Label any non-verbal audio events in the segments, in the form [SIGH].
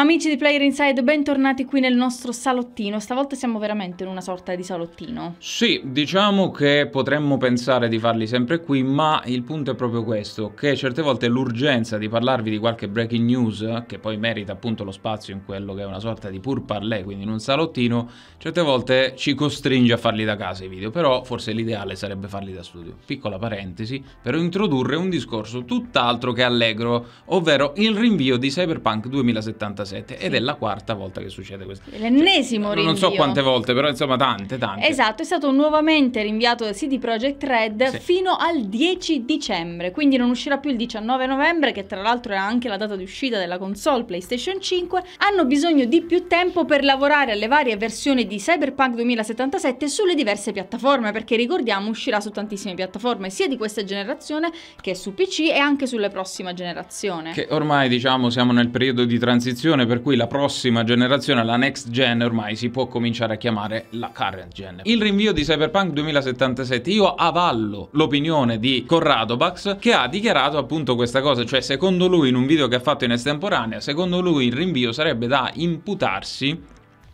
Amici di Player Inside, bentornati qui nel nostro salottino. Stavolta siamo veramente in una sorta di salottino. Sì, diciamo che potremmo pensare di farli sempre qui, ma il punto è proprio questo, che certe volte l'urgenza di parlarvi di qualche breaking news, che poi merita appunto lo spazio in quello che è una sorta di pur parlé, quindi in un salottino, certe volte ci costringe a farli da casa i video, però forse l'ideale sarebbe farli da studio. Piccola parentesi, per introdurre un discorso tutt'altro che allegro, ovvero il rinvio di Cyberpunk 2077 2017 ed è la quarta volta che succede questo. L'ennesimo cioè, rinvio. Non so quante volte, però insomma tante, tante. Esatto, è stato nuovamente rinviato da CD Projekt Red sì. fino al 10 dicembre, quindi non uscirà più il 19 novembre, che tra l'altro è anche la data di uscita della console PlayStation 5. Hanno bisogno di più tempo per lavorare alle varie versioni di Cyberpunk 2077 sulle diverse piattaforme, perché ricordiamo uscirà su tantissime piattaforme, sia di questa generazione che su PC e anche sulle prossime generazioni. Che ormai diciamo siamo nel periodo di transizione situazione per cui la prossima generazione, la next gen ormai si può cominciare a chiamare la current gen. Il rinvio di Cyberpunk 2077, io avallo l'opinione di Corrado Bax che ha dichiarato appunto questa cosa, cioè secondo lui in un video che ha fatto in estemporanea, secondo lui il rinvio sarebbe da imputarsi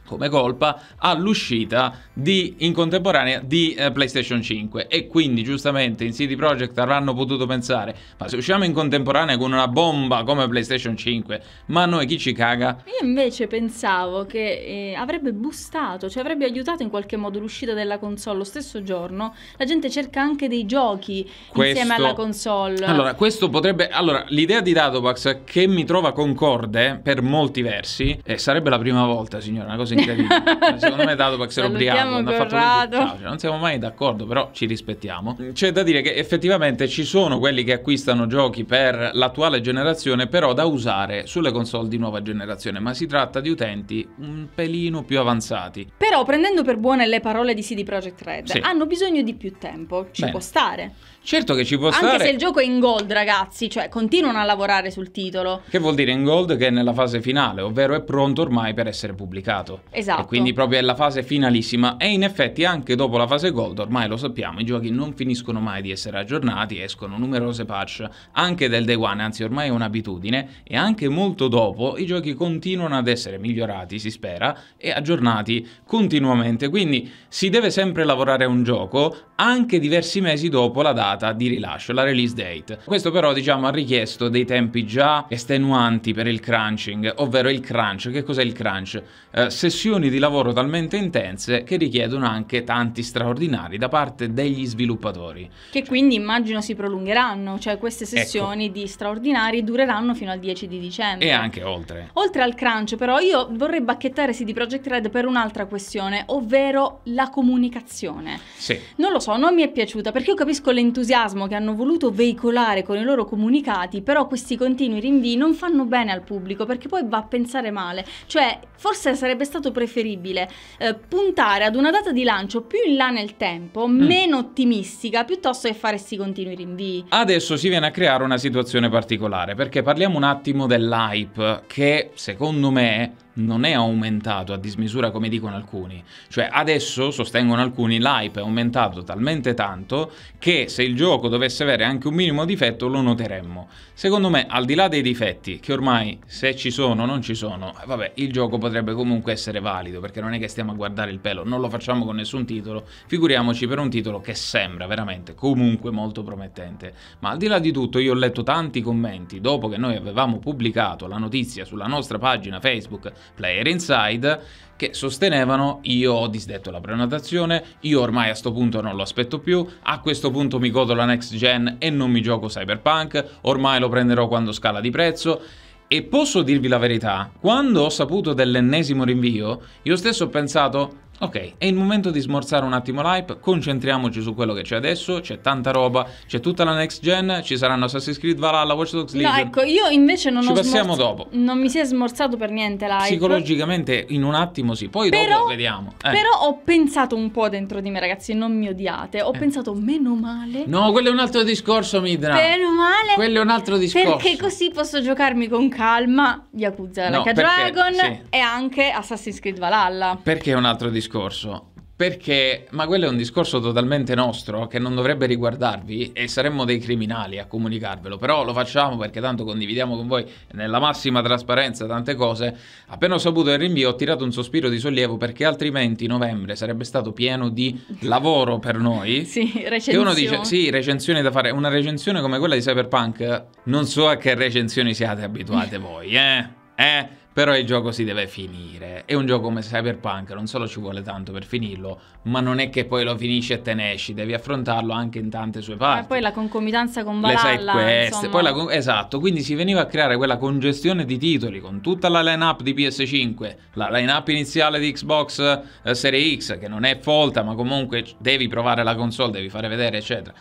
come colpa all'uscita di, in contemporanea di eh, PlayStation 5 e quindi giustamente in City Project avranno potuto pensare ma se usciamo in contemporanea con una bomba come PlayStation 5 ma noi chi ci caga? Io invece pensavo che eh, avrebbe boostato, cioè avrebbe aiutato in qualche modo l'uscita della console lo stesso giorno la gente cerca anche dei giochi questo... insieme alla console allora questo potrebbe allora l'idea di Datobox che mi trova concorde per molti versi eh, sarebbe la prima volta signora una cosa cosa incredibile. Secondo me Dadovax era ubriaco, non, fatto non siamo mai d'accordo, però ci rispettiamo. C'è da dire che effettivamente ci sono quelli che acquistano giochi per l'attuale generazione, però da usare sulle console di nuova generazione, ma si tratta di utenti un pelino più avanzati. Però prendendo per buone le parole di CD Projekt Red, sì. hanno bisogno di più tempo, ci Bene. può stare. Certo che ci può Anche stare. Anche se il gioco è in gold, ragazzi, cioè continuano a lavorare sul titolo. Che vuol dire in gold che è nella fase finale, ovvero è pronto ormai per essere pubblicato. Esatto. E quindi proprio è la fase finalissima. E in effetti anche dopo la fase Gold, ormai lo sappiamo, i giochi non finiscono mai di essere aggiornati, escono numerose patch anche del day one, anzi ormai è un'abitudine, e anche molto dopo i giochi continuano ad essere migliorati, si spera, e aggiornati continuamente. Quindi si deve sempre lavorare a un gioco anche diversi mesi dopo la data di rilascio, la release date. Questo però diciamo ha richiesto dei tempi già estenuanti per il crunching, ovvero il crunch. Che cos'è il crunch? Eh, se sessioni di lavoro talmente intense che richiedono anche tanti straordinari da parte degli sviluppatori. Che quindi immagino si prolungheranno, cioè queste ecco. sessioni ecco. di straordinari dureranno fino al 10 di dicembre. E anche oltre. Oltre al crunch però io vorrei bacchettare CD Projekt Red per un'altra questione, ovvero la comunicazione. Sì. Non lo so, non mi è piaciuta perché io capisco l'entusiasmo che hanno voluto veicolare con i loro comunicati, però questi continui rinvii non fanno bene al pubblico perché poi va a pensare male. Cioè, forse sarebbe stato stato preferibile eh, puntare ad una data di lancio più in là nel tempo, mm. meno ottimistica, piuttosto che fare questi continui rinvii. Adesso si viene a creare una situazione particolare, perché parliamo un attimo dell'hype che secondo me non è aumentato a dismisura come dicono alcuni. Cioè adesso, sostengono alcuni, l'hype è aumentato talmente tanto che se il gioco dovesse avere anche un minimo difetto lo noteremmo. Secondo me, al di là dei difetti, che ormai se ci sono o non ci sono, eh, vabbè, il gioco potrebbe comunque essere essere valido, perché non è che stiamo a guardare il pelo, non lo facciamo con nessun titolo, figuriamoci per un titolo che sembra veramente comunque molto promettente. Ma al di là di tutto io ho letto tanti commenti dopo che noi avevamo pubblicato la notizia sulla nostra pagina Facebook Player Inside che sostenevano io ho disdetto la prenotazione, io ormai a sto punto non lo aspetto più, a questo punto mi godo la next gen e non mi gioco Cyberpunk, ormai lo prenderò quando scala di prezzo e posso dirvi la verità, quando ho saputo dell'ennesimo rinvio, io stesso ho pensato, Ok, è il momento di smorzare un attimo l'hype, concentriamoci su quello che c'è adesso, c'è tanta roba, c'è tutta la next gen, ci saranno Assassin's Creed Valhalla, Watch Dogs Legion. No, ecco, io invece non ci ho passiamo smorz- dopo. Non mi si è smorzato per niente l'hype. Psicologicamente in un attimo sì, poi però, dopo vediamo. Eh. Però ho pensato un po' dentro di me, ragazzi, non mi odiate, ho eh. pensato meno male. No, quello è un altro discorso, Midra. Meno male. Quello è un altro discorso. Perché così posso giocarmi con calma Yakuza no, Like a Dragon sì. e anche Assassin's Creed Valhalla. Perché è un altro discorso? discorso, perché, ma quello è un discorso totalmente nostro che non dovrebbe riguardarvi e saremmo dei criminali a comunicarvelo, però lo facciamo perché tanto condividiamo con voi nella massima trasparenza tante cose. Appena ho saputo il rinvio ho tirato un sospiro di sollievo perché altrimenti novembre sarebbe stato pieno di lavoro per noi. [LAUGHS] sì, recensioni. E uno dice, sì, recensioni da fare. Una recensione come quella di Cyberpunk, non so a che recensioni siate abituate [LAUGHS] voi, eh. Eh, però il gioco si deve finire. È un gioco come Cyberpunk, non solo ci vuole tanto per finirlo, ma non è che poi lo finisci e te ne esci, devi affrontarlo anche in tante sue eh, parti. E poi la concomitanza con Valhalla, Le side con- esatto, quindi si veniva a creare quella congestione di titoli con tutta la lineup di PS5, la lineup iniziale di Xbox eh, Series X, che non è folta, ma comunque devi provare la console, devi fare vedere, eccetera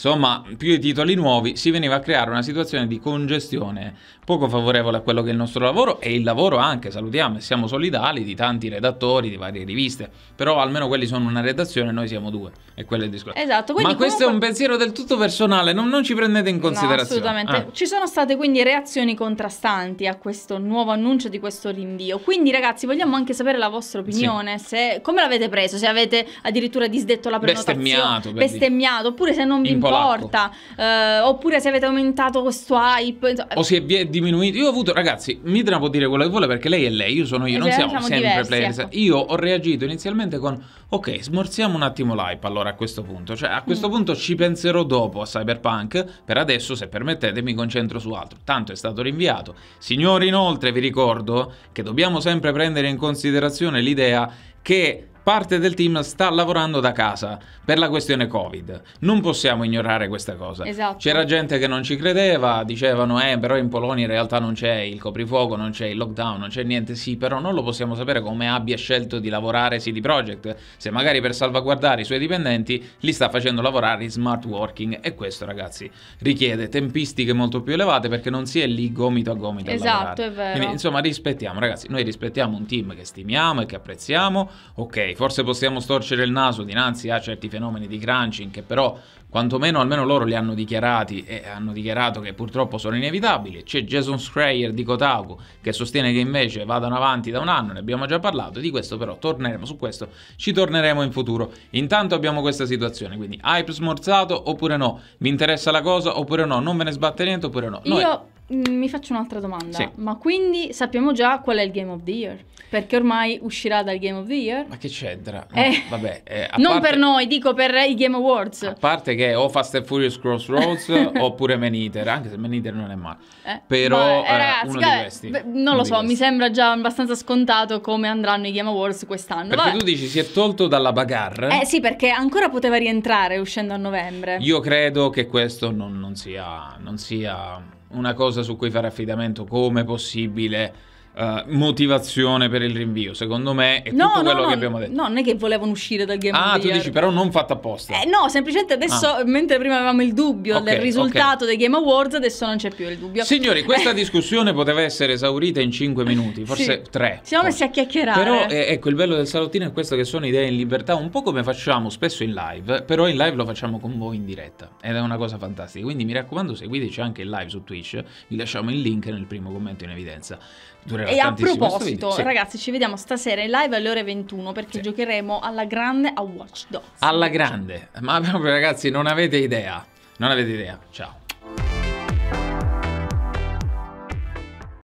Insomma, più i titoli nuovi si veniva a creare una situazione di congestione poco favorevole a quello che è il nostro lavoro e il lavoro anche, salutiamo e siamo solidali di tanti redattori di varie riviste, però almeno quelli sono una redazione e noi siamo due e quello è il discorso. Esatto, Ma comunque... questo è un pensiero del tutto personale, non, non ci prendete in considerazione. No, assolutamente. Ah. Ci sono state quindi reazioni contrastanti a questo nuovo annuncio di questo rinvio, quindi ragazzi vogliamo anche sapere la vostra opinione, sì. se, come l'avete preso, se avete addirittura disdetto la prenotazione, bestemmiato, bestemmiato oppure se non vi importa porta, eh, oppure se avete aumentato questo hype. O se vi è diminuito. Io ho avuto, ragazzi, Mitra può dire quello che vuole perché lei è lei, io sono io, eh, non siamo, siamo sempre diversi, players. Ecco. Io ho reagito inizialmente con, ok, smorziamo un attimo l'hype allora a questo punto. Cioè a questo mm. punto ci penserò dopo a Cyberpunk, per adesso se permettete mi concentro su altro. Tanto è stato rinviato. Signori, inoltre vi ricordo che dobbiamo sempre prendere in considerazione l'idea che parte del team sta lavorando da casa per la questione Covid. Non possiamo ignorare questa cosa. Esatto. C'era gente che non ci credeva, dicevano eh però in Polonia in realtà non c'è il coprifuoco, non c'è il lockdown, non c'è niente. Sì, però non lo possiamo sapere come abbia scelto di lavorare CD Projekt, se magari per salvaguardare i suoi dipendenti li sta facendo lavorare in smart working e questo ragazzi richiede tempistiche molto più elevate perché non si è lì gomito a gomito. Esatto, a è vero. Quindi, insomma rispettiamo ragazzi, noi rispettiamo un team che stimiamo e che apprezziamo, ok forse possiamo storcere il naso dinanzi a certi fenomeni di crunching che però quantomeno almeno loro li hanno dichiarati e hanno dichiarato che purtroppo sono inevitabili. C'è Jason Schreier di Kotaku che sostiene che invece vadano avanti da un anno, ne abbiamo già parlato, di questo però torneremo su questo, ci torneremo in futuro. Intanto abbiamo questa situazione, quindi hype smorzato oppure no, vi interessa la cosa oppure no, non ve ne sbatte niente oppure no. Noi... Io mi faccio un'altra domanda. Sì. Ma quindi sappiamo già qual è il Game of the Year? Perché ormai uscirà dal Game of the Year. Ma che c'entra? Eh, vabbè, eh, non parte, per noi, dico per i Game Awards. A parte che o Fast and Furious Crossroads [LAUGHS] oppure Maniter, anche se Maniter non è male. Eh, Però ma, eh, eh, ragazzi, uno vabbè, di questi. Beh, non lo so, mi sembra già abbastanza scontato come andranno i Game Awards quest'anno. Perché vabbè. tu dici si è tolto dalla bagarre? Eh sì, perché ancora poteva rientrare uscendo a novembre. Io credo che questo non, non sia... Non sia una cosa su cui fare affidamento, come possibile eh, motivazione per il rinvio, secondo me è no, tutto no, quello no, che abbiamo detto. No, non è che volevano uscire dal Game ah, of the Year. Ah, tu dici però non fatto apposta. Eh, no, semplicemente adesso, ah. mentre prima avevamo il dubbio okay, del risultato okay. dei Game Awards, adesso non c'è più il dubbio. Signori, questa eh. discussione poteva essere esaurita in 5 minuti, forse 3. Sì. Siamo messi a chiacchierare. Però eh, ecco, il bello del salottino è questo che sono idee in libertà, un po' come facciamo spesso in live, però in live lo facciamo con voi in diretta ed è una cosa fantastica. Quindi mi raccomando, seguiteci anche in live su Twitch, vi lasciamo il link nel primo commento in evidenza. Durerà e a proposito, sì. ragazzi, ci vediamo stasera in live alle ore 21 perché sì. giocheremo alla grande a Watch Dogs. Alla grande, ma proprio ragazzi, non avete idea. Non avete idea. Ciao.